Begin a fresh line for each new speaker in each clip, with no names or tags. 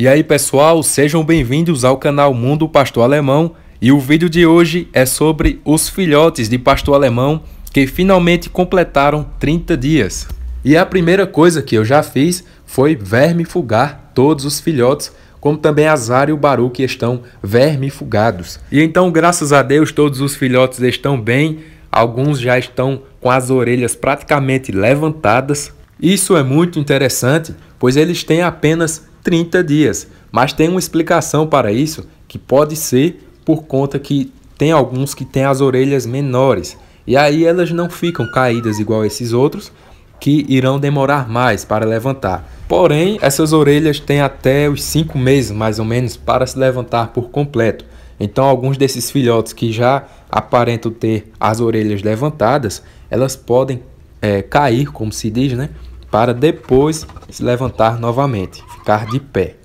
E aí pessoal, sejam bem-vindos ao canal Mundo Pastor Alemão e o vídeo de hoje é sobre os filhotes de pastor alemão que finalmente completaram 30 dias. E a primeira coisa que eu já fiz foi vermifugar todos os filhotes, como também Azar e o Baru que estão vermifugados. E então, graças a Deus, todos os filhotes estão bem, alguns já estão com as orelhas praticamente levantadas. Isso é muito interessante, pois eles têm apenas 30 dias. Mas tem uma explicação para isso que pode ser por conta que tem alguns que têm as orelhas menores. E aí elas não ficam caídas igual esses outros, que irão demorar mais para levantar. Porém, essas orelhas têm até os 5 meses mais ou menos para se levantar por completo. Então, alguns desses filhotes que já aparentam ter as orelhas levantadas, elas podem é, cair, como se diz, né? para depois se levantar novamente, ficar de pé.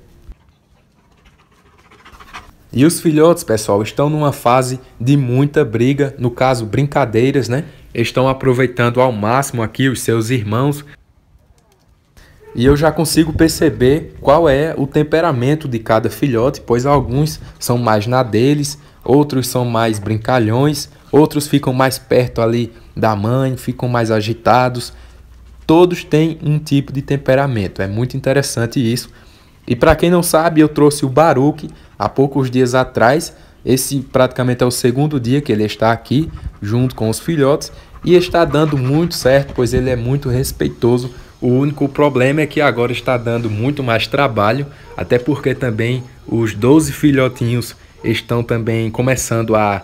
E os filhotes, pessoal, estão numa fase de muita briga, no caso, brincadeiras, né? Estão aproveitando ao máximo aqui os seus irmãos. E eu já consigo perceber qual é o temperamento de cada filhote, pois alguns são mais na deles, outros são mais brincalhões, outros ficam mais perto ali da mãe, ficam mais agitados, todos têm um tipo de temperamento. É muito interessante isso. E para quem não sabe, eu trouxe o Baruch há poucos dias atrás. Esse praticamente é o segundo dia que ele está aqui, junto com os filhotes, e está dando muito certo, pois ele é muito respeitoso. O único problema é que agora está dando muito mais trabalho, até porque também os 12 filhotinhos estão também começando a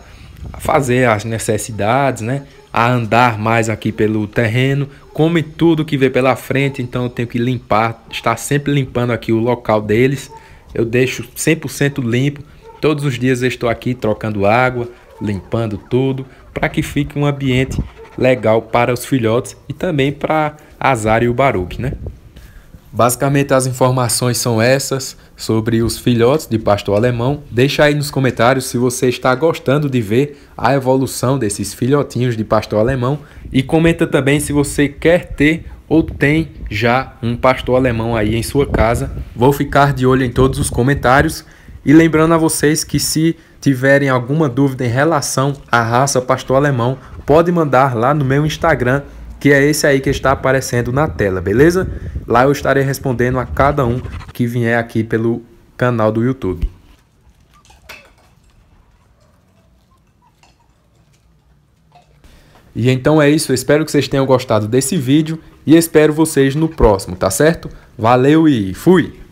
fazer as necessidades, né? a andar mais aqui pelo terreno, come tudo que vê pela frente, então eu tenho que limpar, estar sempre limpando aqui o local deles. Eu deixo 100% limpo. Todos os dias estou aqui trocando água, limpando tudo, para que fique um ambiente legal para os filhotes e também para a Zara e o Baruque, né? Basicamente as informações são essas sobre os filhotes de pastor alemão. Deixa aí nos comentários se você está gostando de ver a evolução desses filhotinhos de pastor alemão e comenta também se você quer ter ou tem já um pastor alemão aí em sua casa. Vou ficar de olho em todos os comentários e lembrando a vocês que se tiverem alguma dúvida em relação à raça pastor alemão, pode mandar lá no meu Instagram, que é esse aí que está aparecendo na tela, beleza? Lá eu estarei respondendo a cada um que vier aqui pelo canal do YouTube. E então é isso, espero que vocês tenham gostado desse vídeo e espero vocês no próximo, tá certo? Valeu e fui!